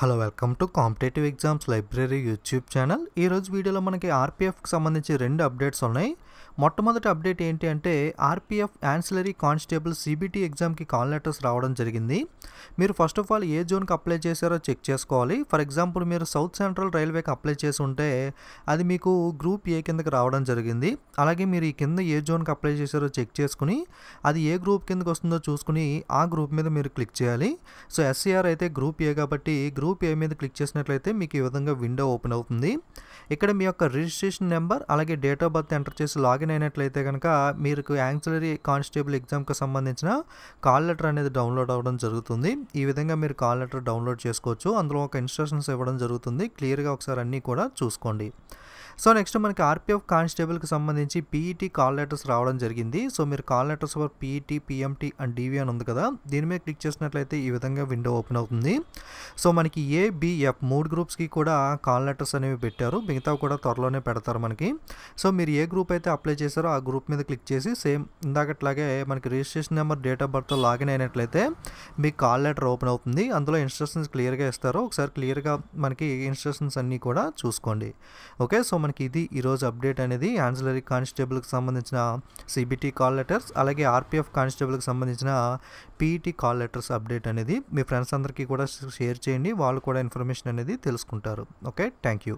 hello welcome to competitive exams library YouTube channel ఈరోజు వీడియోలో మనకి ఆర్పీఎఫ్కి సంబంధించి రెండు అప్డేట్స్ ఉన్నాయి మొట్టమొదటి అప్డేట్ ఏంటి అంటే ఆర్పీఎఫ్ యాన్సిలరీ కానిస్టేబుల్ సిబిటి ఎగ్జామ్కి కాల్ లెటర్స్ రావడం జరిగింది మీరు ఫస్ట్ ఆఫ్ ఆల్ ఏ జోన్కి అప్లై చేశారో చెక్ చేసుకోవాలి ఫర్ ఎగ్జాంపుల్ మీరు సౌత్ సెంట్రల్ రైల్వేకి అప్లై చేసి ఉంటే అది మీకు గ్రూప్ ఏ కిందకి రావడం జరిగింది అలాగే మీరు ఈ కింద ఏ జోన్కి అప్లై చేశారో చెక్ చేసుకుని అది ఏ గ్రూప్ కిందకి వస్తుందో చూసుకుని ఆ గ్రూప్ మీద మీరు క్లిక్ చేయాలి సో ఎస్సీఆర్ అయితే గ్రూప్ ఏ కాబట్టి గ్రూప్ ఏ మీద క్లిక్ చేసినట్లయితే మీకు ఈ విధంగా విండో ఓపెన్ అవుతుంది ఇక్కడ మీ యొక్క రిజిస్ట్రేషన్ నెంబర్ అలాగే డేట్ ఆఫ్ బర్త్ ఎంటర్ చేసి లాగిన్ అయినట్లయితే కనుక మీకు యాంగ్సిలరీ కానిస్టేబుల్ ఎగ్జామ్కి సంబంధించిన కాల్ లెటర్ అనేది డౌన్లోడ్ అవ్వడం జరుగుతుంది ఉంటుంది ఈ విధంగా మీరు కాల్ లెటర్ డౌన్లోడ్ చేసుకోవచ్చు అందులో ఒక ఇన్స్ట్రక్షన్స్ ఇవ్వడం జరుగుతుంది క్లియర్గా ఒకసారి అన్నీ కూడా చూసుకోండి సో నెక్స్ట్ మనకి ఆర్పిఎఫ్ కానిస్టేబుల్కి సంబంధించి పీఈటీ కాల్ లెటర్స్ రావడం జరిగింది సో మీరు call letters for PET PMT and DV అని ఉంది కదా దీని మీద క్లిక్ చేసినట్లయితే ఈ విధంగా విండో ఓపెన్ అవుతుంది సో మనకి ఏ బిఎఫ్ మూడు గ్రూప్స్కి కూడా కాల్ లెటర్స్ అనేవి పెట్టారు మిగతా కూడా త్వరలోనే పెడతారు మనకి సో మీరు ఏ గ్రూప్ అయితే అప్లై చేశారో ఆ గ్రూప్ మీద క్లిక్ చేసి సేమ్ ఇందాకట్లాగే మనకి రిజిస్ట్రేషన్ నెంబర్ డేట్ ఆఫ్ బర్త్తో లాగిన్ అయినట్లయితే మీకు కాల్ లెటర్ ఓపెన్ అవుతుంది అందులో ఇన్స్ట్రక్షన్స్ క్లియర్గా ఇస్తారు ఒకసారి క్లియర్గా మనకి ఇన్స్ట్రక్షన్స్ అన్నీ కూడా చూసుకోండి ఓకే సో మనకి ఇది ఈరోజు అప్డేట్ అనేది ఆన్సిలరీ కానిస్టేబుల్కి సంబంధించిన సిబిటీ కాల్ లెటర్స్ అలాగే ఆర్పిఎఫ్ కానిస్టేబుల్కి సంబంధించిన PET e call letters update అనేది మీ ఫ్రెండ్స్ అందరికీ కూడా షేర్ చేయండి చేయండి వాళ్ళు కూడా ఇన్ఫర్మేషన్ అనేది తెలుసుకుంటారు ఓకే థ్యాంక్ యూ